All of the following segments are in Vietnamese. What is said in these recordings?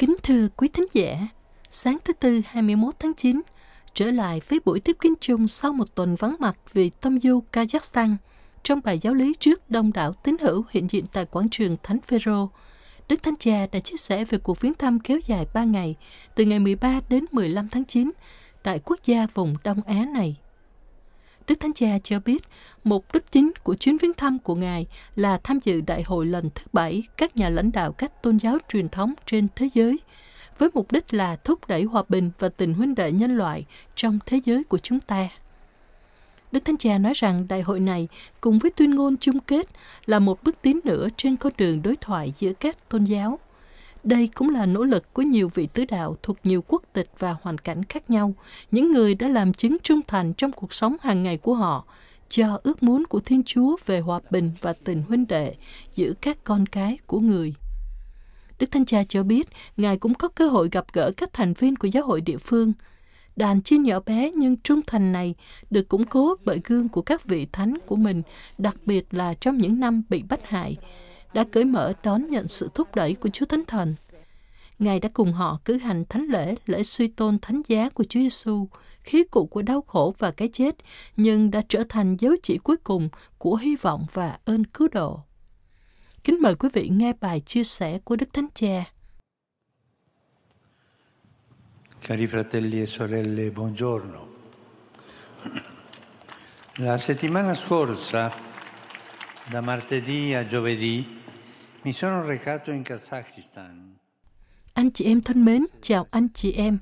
Kính thưa quý thính giả, sáng thứ Tư 21 tháng 9, trở lại với buổi tiếp kiến chung sau một tuần vắng mặt vì tâm du Kazakhstan trong bài giáo lý trước đông đảo tín hữu hiện diện tại quảng trường Thánh Phaero. Đức Thánh Cha đã chia sẻ về cuộc viếng thăm kéo dài 3 ngày, từ ngày 13 đến 15 tháng 9, tại quốc gia vùng Đông Á này. Đức Thánh Cha cho biết, mục đích chính của chuyến viếng thăm của Ngài là tham dự đại hội lần thứ bảy các nhà lãnh đạo các tôn giáo truyền thống trên thế giới, với mục đích là thúc đẩy hòa bình và tình huynh đệ nhân loại trong thế giới của chúng ta. Đức Thánh Cha nói rằng đại hội này cùng với tuyên ngôn chung kết là một bước tiến nữa trên con đường đối thoại giữa các tôn giáo – đây cũng là nỗ lực của nhiều vị tứ đạo thuộc nhiều quốc tịch và hoàn cảnh khác nhau, những người đã làm chứng trung thành trong cuộc sống hàng ngày của họ, cho ước muốn của Thiên Chúa về hòa bình và tình huynh đệ giữa các con cái của người. Đức Thanh Cha cho biết, Ngài cũng có cơ hội gặp gỡ các thành viên của giáo hội địa phương. Đàn chia nhỏ bé nhưng trung thành này được củng cố bởi gương của các vị thánh của mình, đặc biệt là trong những năm bị bắt hại đã cởi mở đón nhận sự thúc đẩy của Chúa Thánh Thần. Ngài đã cùng họ cử hành thánh lễ, lễ suy tôn thánh giá của Chúa Giêsu, khí cụ của đau khổ và cái chết, nhưng đã trở thành dấu chỉ cuối cùng của hy vọng và ơn cứu độ. Kính mời quý vị nghe bài chia sẻ của Đức Thánh Cha. Cari fratelli e sorelle, buongiorno. La settimana scorsa, da martedì a giovedì, anh chị em thân mến, chào anh chị em.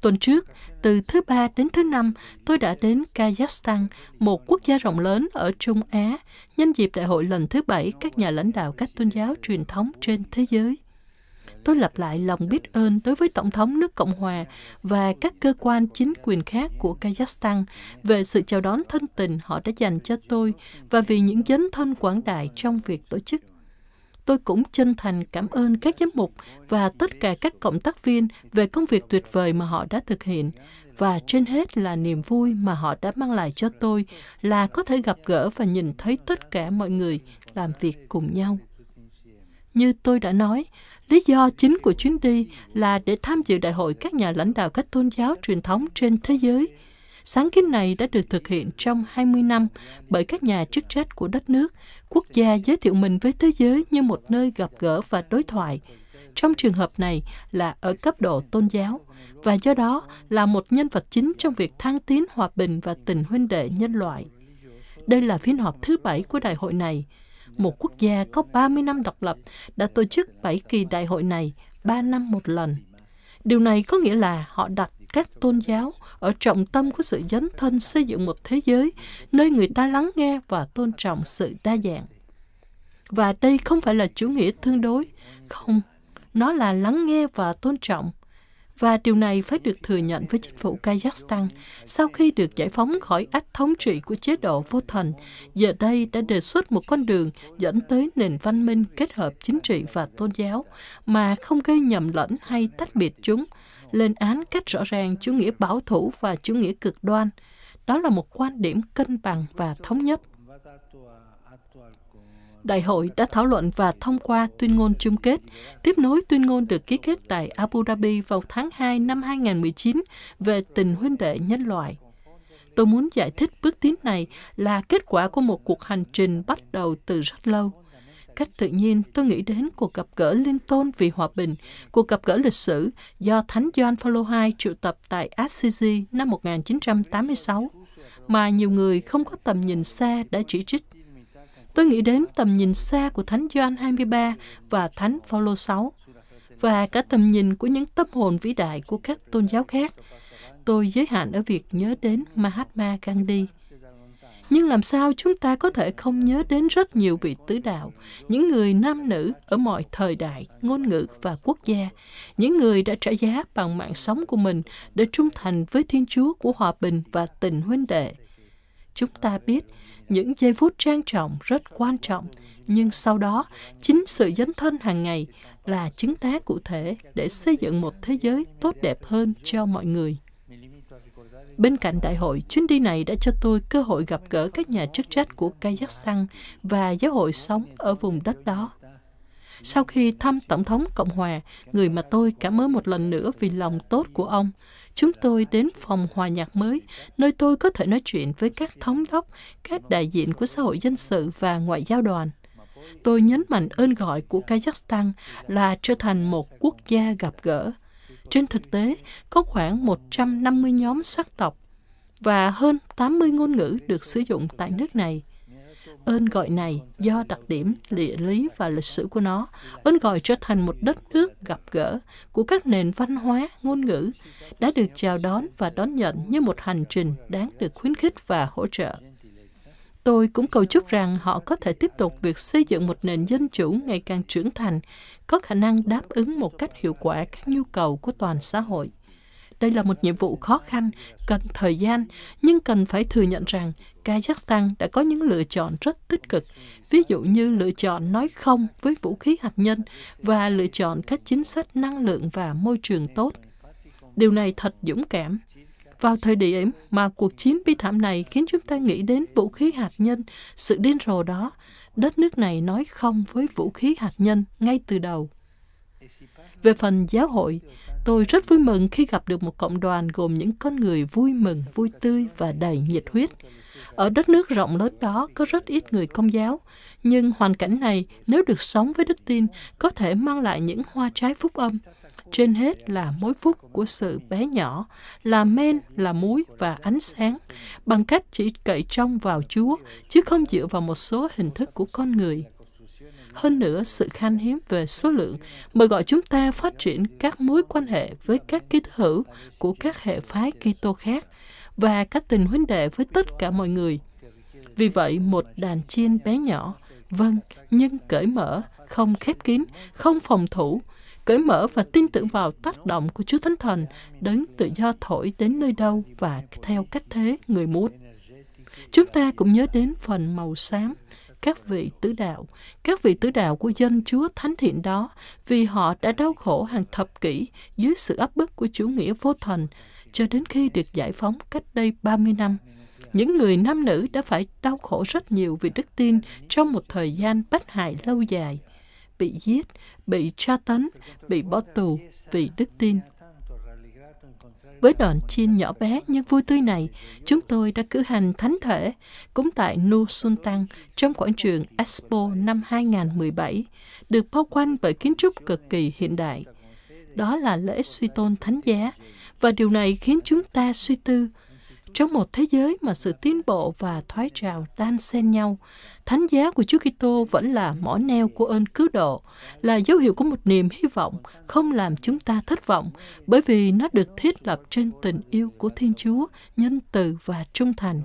Tuần trước, từ thứ ba đến thứ năm, tôi đã đến Kazakhstan, một quốc gia rộng lớn ở Trung Á, nhân dịp đại hội lần thứ bảy các nhà lãnh đạo các tôn giáo truyền thống trên thế giới. Tôi lặp lại lòng biết ơn đối với Tổng thống nước Cộng hòa và các cơ quan chính quyền khác của Kazakhstan về sự chào đón thân tình họ đã dành cho tôi và vì những dấn thân quảng đại trong việc tổ chức tôi cũng chân thành cảm ơn các giám mục và tất cả các cộng tác viên về công việc tuyệt vời mà họ đã thực hiện. Và trên hết là niềm vui mà họ đã mang lại cho tôi là có thể gặp gỡ và nhìn thấy tất cả mọi người làm việc cùng nhau. Như tôi đã nói, lý do chính của chuyến đi là để tham dự đại hội các nhà lãnh đạo các tôn giáo truyền thống trên thế giới – Sáng kiến này đã được thực hiện trong 20 năm bởi các nhà chức trách của đất nước, quốc gia giới thiệu mình với thế giới như một nơi gặp gỡ và đối thoại. Trong trường hợp này là ở cấp độ tôn giáo, và do đó là một nhân vật chính trong việc thăng tiến hòa bình và tình huynh đệ nhân loại. Đây là phiên họp thứ bảy của đại hội này. Một quốc gia có 30 năm độc lập đã tổ chức bảy kỳ đại hội này, 3 năm một lần. Điều này có nghĩa là họ đặt các tôn giáo ở trọng tâm của sự dấn thân xây dựng một thế giới nơi người ta lắng nghe và tôn trọng sự đa dạng. Và đây không phải là chủ nghĩa tương đối, không, nó là lắng nghe và tôn trọng và điều này phải được thừa nhận với chính phủ Kazakhstan sau khi được giải phóng khỏi ách thống trị của chế độ vô thần, giờ đây đã đề xuất một con đường dẫn tới nền văn minh kết hợp chính trị và tôn giáo mà không gây nhầm lẫn hay tách biệt chúng, lên án cách rõ ràng chủ nghĩa bảo thủ và chủ nghĩa cực đoan. Đó là một quan điểm cân bằng và thống nhất. Đại hội đã thảo luận và thông qua tuyên ngôn chung kết, tiếp nối tuyên ngôn được ký kết tại Abu Dhabi vào tháng 2 năm 2019 về tình huynh đệ nhân loại. Tôi muốn giải thích bước tiến này là kết quả của một cuộc hành trình bắt đầu từ rất lâu. Cách tự nhiên, tôi nghĩ đến cuộc gặp gỡ liên Tôn vì hòa bình, cuộc gặp gỡ lịch sử do Thánh John Paul II triệu tập tại Assisi năm 1986 mà nhiều người không có tầm nhìn xa đã chỉ trích Tôi nghĩ đến tầm nhìn xa của Thánh Gioan 23 và Thánh Phaolô 6 và cả tầm nhìn của những tâm hồn vĩ đại của các tôn giáo khác. Tôi giới hạn ở việc nhớ đến Mahatma Gandhi. Nhưng làm sao chúng ta có thể không nhớ đến rất nhiều vị tứ đạo, những người nam nữ ở mọi thời đại, ngôn ngữ và quốc gia, những người đã trả giá bằng mạng sống của mình để trung thành với Thiên Chúa của hòa bình và tình huynh đệ. Chúng ta biết những giây phút trang trọng rất quan trọng nhưng sau đó chính sự dấn thân hàng ngày là chứng tá cụ thể để xây dựng một thế giới tốt đẹp hơn cho mọi người Bên cạnh đại hội, chuyến đi này đã cho tôi cơ hội gặp gỡ các nhà chức trách của Kazakhstan và giáo hội sống ở vùng đất đó sau khi thăm Tổng thống Cộng Hòa, người mà tôi cảm ơn một lần nữa vì lòng tốt của ông. Chúng tôi đến phòng hòa nhạc mới, nơi tôi có thể nói chuyện với các thống đốc, các đại diện của xã hội dân sự và ngoại giao đoàn. Tôi nhấn mạnh ơn gọi của Kazakhstan là trở thành một quốc gia gặp gỡ. Trên thực tế, có khoảng 150 nhóm sắc tộc và hơn 80 ngôn ngữ được sử dụng tại nước này ơn gọi này do đặc điểm địa lý và lịch sử của nó ơn gọi trở thành một đất nước gặp gỡ của các nền văn hóa ngôn ngữ đã được chào đón và đón nhận như một hành trình đáng được khuyến khích và hỗ trợ Tôi cũng cầu chúc rằng họ có thể tiếp tục việc xây dựng một nền dân chủ ngày càng trưởng thành, có khả năng đáp ứng một cách hiệu quả các nhu cầu của toàn xã hội. Đây là một nhiệm vụ khó khăn, cần thời gian, nhưng cần phải thừa nhận rằng Kazakhstan đã có những lựa chọn rất tích cực, ví dụ như lựa chọn nói không với vũ khí hạt nhân và lựa chọn các chính sách năng lượng và môi trường tốt. Điều này thật dũng cảm. Vào thời điểm mà cuộc chiến bi thảm này khiến chúng ta nghĩ đến vũ khí hạt nhân, sự điên rồ đó, đất nước này nói không với vũ khí hạt nhân ngay từ đầu. Về phần giáo hội, tôi rất vui mừng khi gặp được một cộng đoàn gồm những con người vui mừng, vui tươi và đầy nhiệt huyết. Ở đất nước rộng lớn đó có rất ít người công giáo, nhưng hoàn cảnh này nếu được sống với đức tin có thể mang lại những hoa trái phúc âm. Trên hết là mối phúc của sự bé nhỏ, là men, là muối và ánh sáng, bằng cách chỉ cậy trông vào Chúa, chứ không dựa vào một số hình thức của con người. Hơn nữa, sự khan hiếm về số lượng mời gọi chúng ta phát triển các mối quan hệ với các kết hữu của các hệ phái Kitô khác và các tình huynh đệ với tất cả mọi người. Vì vậy, một đàn chiên bé nhỏ, vâng, nhưng cởi mở, không khép kín, không phòng thủ, cởi mở và tin tưởng vào tác động của Chúa Thánh Thần đến tự do thổi đến nơi đâu và theo cách thế người muốn. Chúng ta cũng nhớ đến phần màu xám các vị tứ đạo, các vị tứ đạo của dân Chúa Thánh Thiện đó vì họ đã đau khổ hàng thập kỷ dưới sự áp bức của chủ nghĩa vô thần cho đến khi được giải phóng cách đây 30 năm. Những người nam nữ đã phải đau khổ rất nhiều vì đức tin trong một thời gian bất hại lâu dài, bị giết, bị tra tấn, bị bỏ tù vì đức tin. Với đoạn chiên nhỏ bé nhưng vui tươi này, chúng tôi đã cử hành thánh thể, cũng tại Nu Sun Tăng trong quảng trường Expo năm 2017, được bao quanh bởi kiến trúc cực kỳ hiện đại. Đó là lễ suy tôn thánh giá, và điều này khiến chúng ta suy tư trong một thế giới mà sự tiến bộ và thoái trào đan xen nhau, thánh giá của Chúa Kitô vẫn là mỏ neo của ơn cứu độ, là dấu hiệu của một niềm hy vọng không làm chúng ta thất vọng, bởi vì nó được thiết lập trên tình yêu của Thiên Chúa, nhân từ và trung thành.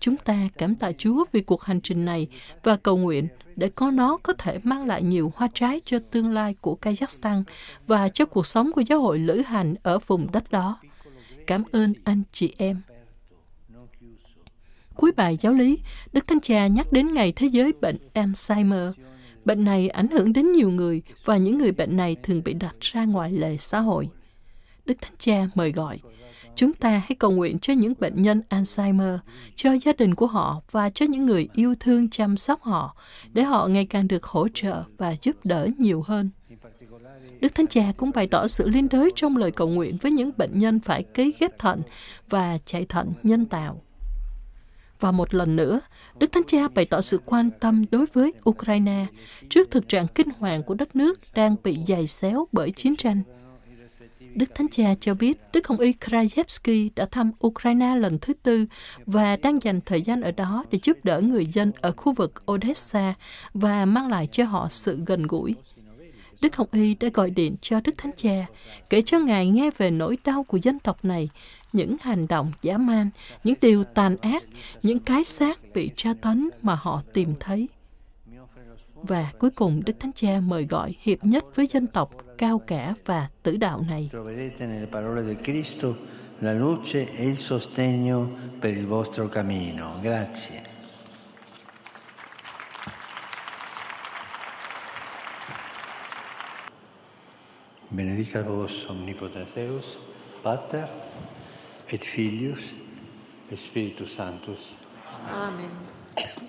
Chúng ta cảm tạ Chúa vì cuộc hành trình này và cầu nguyện để có nó có thể mang lại nhiều hoa trái cho tương lai của Kazakhstan và cho cuộc sống của giáo hội lữ hành ở vùng đất đó. Cảm ơn anh chị em. Cuối bài giáo lý, Đức Thánh Cha nhắc đến Ngày Thế giới Bệnh Alzheimer. Bệnh này ảnh hưởng đến nhiều người và những người bệnh này thường bị đặt ra ngoài lề xã hội. Đức Thánh Cha mời gọi, chúng ta hãy cầu nguyện cho những bệnh nhân Alzheimer, cho gia đình của họ và cho những người yêu thương chăm sóc họ, để họ ngày càng được hỗ trợ và giúp đỡ nhiều hơn. Đức Thánh Cha cũng bày tỏ sự liên đới trong lời cầu nguyện với những bệnh nhân phải ký ghép thận và chạy thận nhân tạo. Và một lần nữa, Đức Thánh Cha bày tỏ sự quan tâm đối với Ukraine trước thực trạng kinh hoàng của đất nước đang bị dày xéo bởi chiến tranh. Đức Thánh Cha cho biết Đức Hồng Y Krajewski đã thăm Ukraine lần thứ tư và đang dành thời gian ở đó để giúp đỡ người dân ở khu vực Odessa và mang lại cho họ sự gần gũi. Đức Hồng Y đã gọi điện cho Đức Thánh Cha, kể cho Ngài nghe về nỗi đau của dân tộc này những hành động dã man, những điều tàn ác, những cái xác bị tra tấn mà họ tìm thấy. Và cuối cùng Đức Thánh Cha mời gọi hiệp nhất với dân tộc cao cả và tử đạo này. la luce e il Pater, et Filius et Spiritus Sanctus. Amen.